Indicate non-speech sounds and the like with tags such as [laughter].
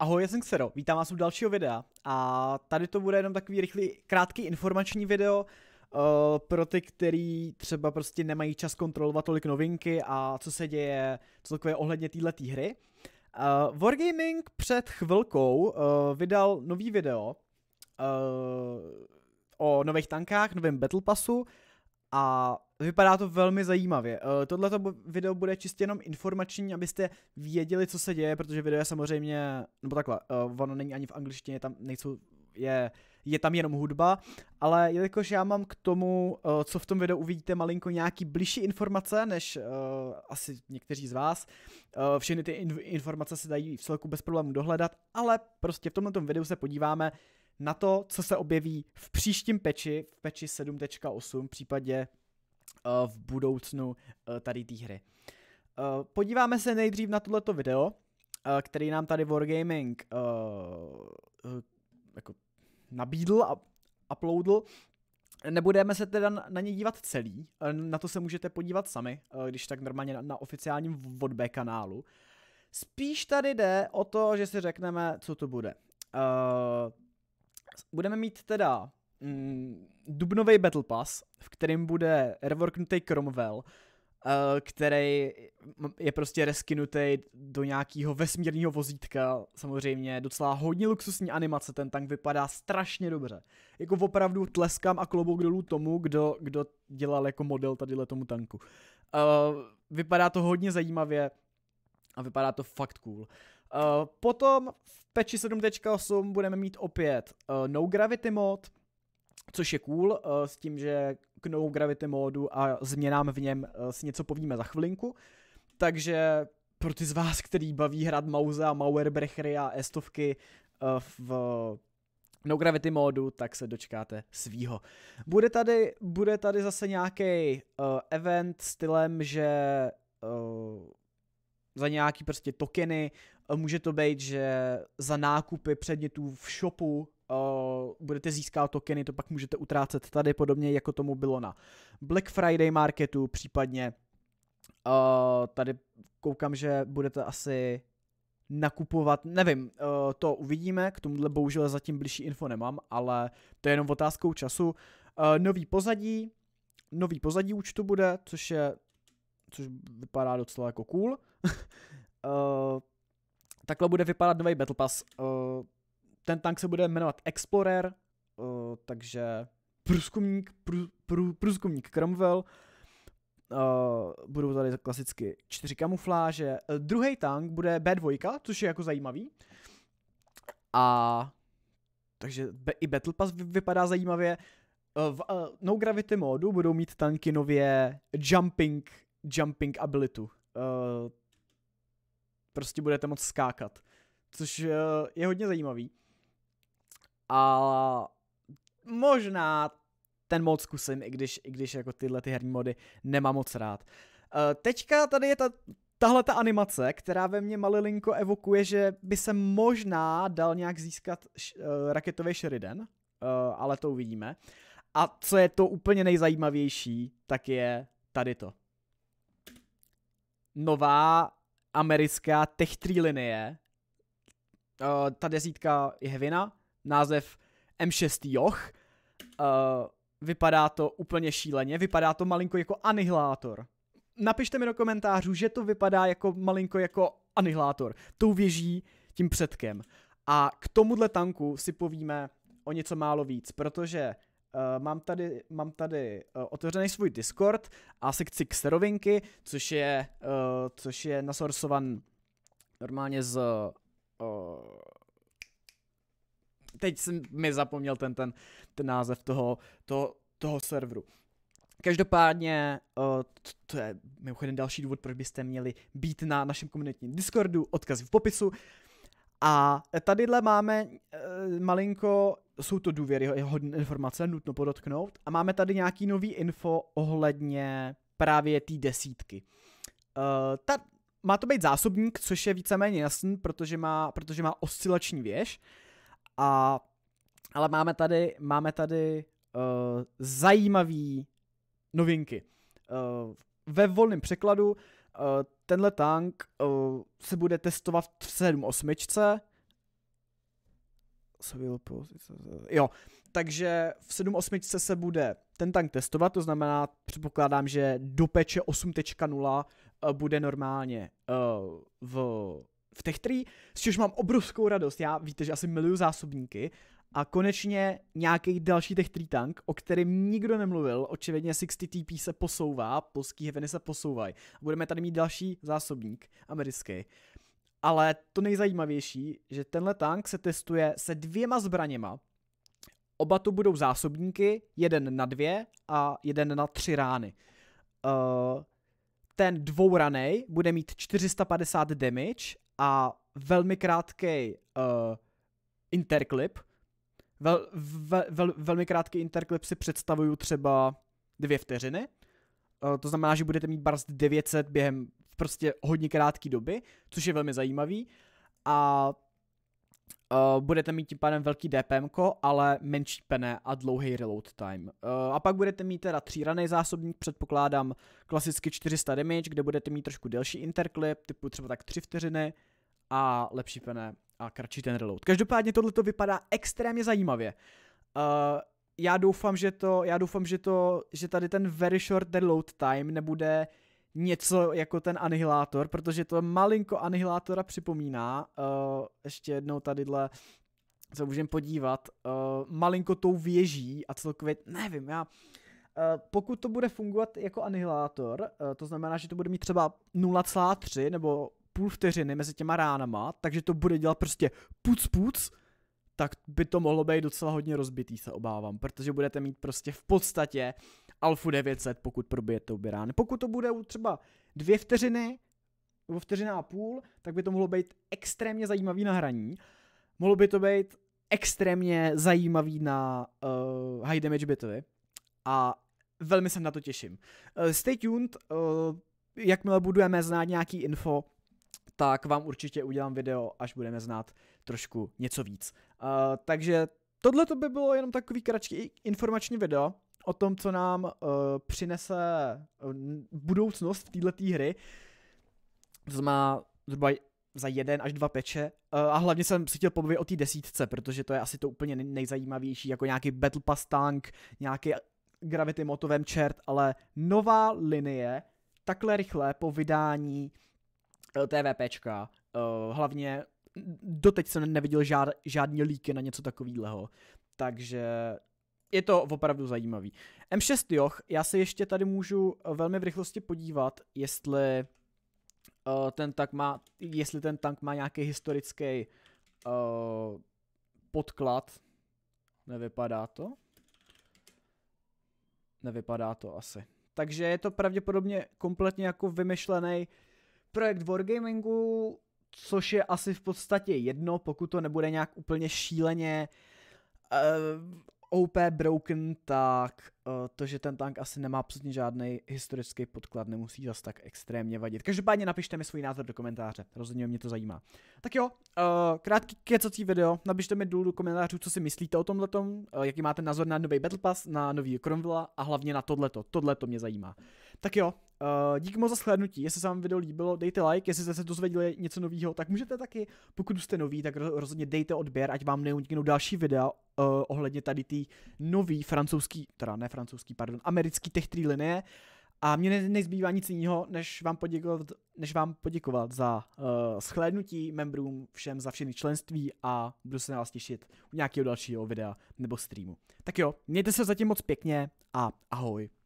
Ahoj, já jsem Xero, vítám vás u dalšího videa a tady to bude jenom takový rychlý, krátký informační video uh, pro ty, který třeba prostě nemají čas kontrolovat tolik novinky a co se děje celkově ohledně této hry. Uh, Wargaming před chvilkou uh, vydal nový video uh, o nových tankách, novém Battle Passu a Vypadá to velmi zajímavě. Uh, eh, Tohle video bude čistě jenom informační, abyste věděli, co se děje, protože video je samozřejmě, nebo takhle, uh, ono není ani v angličtině, tam nejsou, je, je tam jenom hudba, ale jelikož já mám k tomu, uh, co v tom videu uvidíte, malinko nějaký blížší informace, než uh, asi někteří z vás, uh, všechny ty in- informace se dají v celku bez problémů dohledat, ale prostě v tomto videu se podíváme na to, co se objeví v příštím peči, v peči 7.8, v případě Eh, v budoucnu eh, tady té hry. Eh, podíváme se nejdřív na tohleto video, který nám tady Wargaming jako nabídl a uploadl. Nebudeme se teda na ně dívat celý, na to se můžete podívat sami, když tak normálně na, oficiálním Vodbe kanálu. Spíš tady jde o to, že si řekneme, co to bude. Uh, budeme mít teda mm, dubnový Battle Pass, v kterém bude reworknutý Cromwell, uh, který je prostě reskinutý do nějakého vesmírného vozítka, samozřejmě docela hodně luxusní animace, ten tank vypadá strašně dobře. Jako opravdu tleskám a klobouk dolů tomu, kdo, kdo dělal jako model tadyhle tomu tanku. Uh, vypadá to hodně zajímavě a vypadá to fakt cool. Uh, potom v patchi 7.8 budeme mít opět uh, No Gravity mod, což je cool eh, s tím, že k No Gravity módu a změnám v něm eh, si něco povíme za chvilinku. Takže pro ty z vás, který baví hrát Mauze a Mauerbrechery a estovky eh, v No Gravity módu, tak se dočkáte svýho. Bude tady, bude tady zase nějaký uh, event stylem, že uh, za nějaký prostě tokeny, může to být, že za nákupy předmětů v shopu budete získat tokeny, to pak můžete utrácet tady, podobně jako tomu bylo na Black Friday marketu, případně uh, tady koukám, že budete asi nakupovat, nevím, eh, to uvidíme, k tomuhle bohužel zatím blížší info nemám, ale to je jenom otázkou času. Eh, nový pozadí, nový pozadí účtu bude, což je, což vypadá docela jako cool. [laughs] Takhle bude vypadat nový Battle Pass. Ten tank se bude jmenovat Explorer, uh, takže průzkumník, prů, prů, průzkumník Cromwell, Uh, budou tady klasicky čtyři kamufláže. Uh, druhý tank bude B2, což je jako zajímavý. A takže be, i Battle Pass vy, vypadá zajímavě. Eh, v uh, No Gravity modu budou mít tanky nově jumping, jumping ability. Uh, prostě budete moc skákat. Což uh, je hodně zajímavý. A možná ten mod zkusím, i když, i když jako tyhle ty herní mody nemám moc rád. Uh, teďka tady je ta, tahle ta animace, která ve mně malilinko evokuje, že by se možná dal nějak získat š, uh, raketový Sheridan, uh, ale to uvidíme. A co je to úplně nejzajímavější, tak je tady to. Nová americká tech linie. Uh, ta desítka je Hvina, název M6 Joch. Uh, vypadá to úplně šíleně, vypadá to malinko jako anihilátor. Napište mi do komentářů, že to vypadá jako malinko jako anihilátor, tou věží, tím předkem. A k tomuhle tanku si povíme o něco málo víc, protože Uh, mám tady, mám tady uh, otevřený svůj Discord a sekci Xerovinky, což je, uh, což je nasorsovan normálně z uh, teď jsem mi zapomněl ten, ten, ten název toho, toho, toho serveru. Každopádně, eh, to je mimochodem další důvod, proč byste měli být na našem komunitním Discordu, odkaz v popisu. A tadyhle máme eh, malinko, jsou to důvěryhodné informace, nutno podotknout. A máme tady nějaký nový info ohledně právě té desítky. Eh, ta, má to být zásobník, což je víceméně jasný, protože má, protože má oscilační věž. A, ale máme tady, máme tady uh, eh, zajímavé novinky. Uh, ve volném překladu uh, tenhle tank uh, se bude testovat v 7.8. Jo, takže v 7.8 se bude ten tank testovat, to znamená, předpokládám, že do peče 8.0 bude normálně uh, v v těch tří, s čímž mám obrovskou radost. Já víte, že asi miluju zásobníky a konečně nějaký další těch tří tank, o kterém nikdo nemluvil, očividně 60 TP se posouvá, polský Heaveny se posouvají. Budeme tady mít další zásobník, americký. Ale to nejzajímavější, že tenhle tank se testuje se dvěma zbraněma, Oba to budou zásobníky, jeden na dvě a jeden na tři rány. Uh, ten dvouranej bude mít 450 damage a velmi krátký uh, eh, interklip. Vel, ve, vel, velmi krátký interklip si představuju třeba dvě vteřiny. Uh, to znamená, že budete mít barst 900 během prostě hodně krátké doby, což je velmi zajímavý. A Uh, budete mít tím pádem velký DPM, ale menší pené a dlouhý reload time. Uh, a pak budete mít teda tříraný zásobník, předpokládám klasicky 400 damage, kde budete mít trošku delší interklip, typu třeba tak 3 vteřiny a lepší pené a kratší ten reload. Každopádně tohle to vypadá extrémně zajímavě. Uh, já doufám, že to, já doufám, že to, že tady ten very short reload time nebude něco jako ten anihilátor, protože to malinko anihilátora připomíná. Uh, ještě jednou tadyhle se můžeme podívat. Uh, malinko tou věží a celkově, nevím, já... Eh, pokud to bude fungovat jako anihilátor, to znamená, že to bude mít třeba 0,3 nebo půl vteřiny mezi těma ránama, takže to bude dělat prostě puc puc, tak by to mohlo být docela hodně rozbitý, se obávám, protože budete mít prostě v podstatě uh, Alfu 900, pokud probije to rány. Pokud to bude třeba dvě vteřiny, nebo vteřina a půl, tak by to mohlo být extrémně zajímavý na hraní. Mohlo by to být extrémně zajímavý na uh, high damage bitvy a velmi se na to těším. Uh, stay tuned, uh, jakmile budeme znát nějaký info, tak vám určitě udělám video, až budeme znát trošku něco víc. Uh, takže tohle to by bylo jenom takový kratší informační video, o tom, co nám uh, přinese uh, budoucnost v této hry. To znamená zhruba za jeden až dva peče. Uh, a hlavně jsem si chtěl pobavit o té desítce, protože to je asi to úplně nejzajímavější, jako nějaký Battle Pass tank, nějaký Gravity motovem čert, ale nová linie takhle rychle po vydání TVPčka, uh, hlavně doteď jsem neviděl žád, žádný líky na něco takového, takže je to opravdu zajímavý. M6 Joch, já se ještě tady můžu eh, velmi v rychlosti podívat, jestli uh, ten tank má, jestli ten tank má nějaký historický uh, podklad. Nevypadá to. Nevypadá to asi. Takže je to pravděpodobně kompletně jako vymyšlený projekt Wargamingu, což je asi v podstatě jedno, pokud to nebude nějak úplně šíleně uh, OP Broken, tak Eh, to, že ten tank asi nemá absolutně žádný historický podklad, nemusí zase tak extrémně vadit. Každopádně napište mi svůj názor do komentáře, rozhodně mě to zajímá. Tak jo, uh, krátký kecací video, napište mi důl do komentářů, co si myslíte o tomhle, uh, eh, jaký máte názor na nový Battle Pass, na nový Cromwella a hlavně na tohleto, tohleto mě zajímá. Tak jo, Uh, díky moc za shlédnutí, jestli se vám video líbilo, dejte like, jestli jste se dozvěděli něco nového, tak můžete taky, pokud jste nový, tak rozhodně dejte odběr, ať vám neuniknou další videa uh, ohledně tady té nový francouzský, teda ne francouzský, francouzský, pardon, americký Tech 3 linie. A mě ne, nezbývá nic jiného, než vám poděkovat, než vám poděkovat za uh, shlédnutí membrům, všem za všechny členství a budu se na vás těšit u nějakého dalšího videa nebo streamu. Tak jo, mějte se zatím moc pěkně a ahoj.